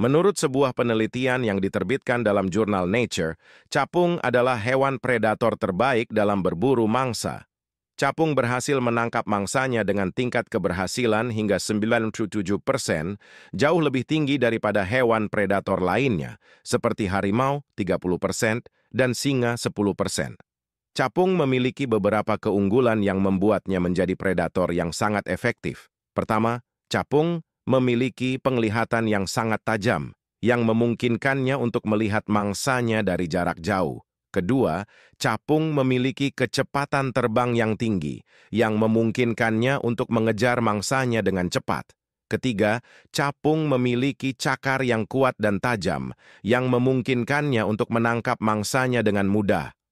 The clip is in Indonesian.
Menurut sebuah penelitian yang diterbitkan dalam jurnal Nature, capung adalah hewan predator terbaik dalam berburu mangsa. Capung berhasil menangkap mangsanya dengan tingkat keberhasilan hingga 97 persen, jauh lebih tinggi daripada hewan predator lainnya, seperti harimau 30 persen dan singa 10 persen. Capung memiliki beberapa keunggulan yang membuatnya menjadi predator yang sangat efektif. Pertama, capung memiliki penglihatan yang sangat tajam, yang memungkinkannya untuk melihat mangsanya dari jarak jauh. Kedua, capung memiliki kecepatan terbang yang tinggi, yang memungkinkannya untuk mengejar mangsanya dengan cepat. Ketiga, capung memiliki cakar yang kuat dan tajam, yang memungkinkannya untuk menangkap mangsanya dengan mudah.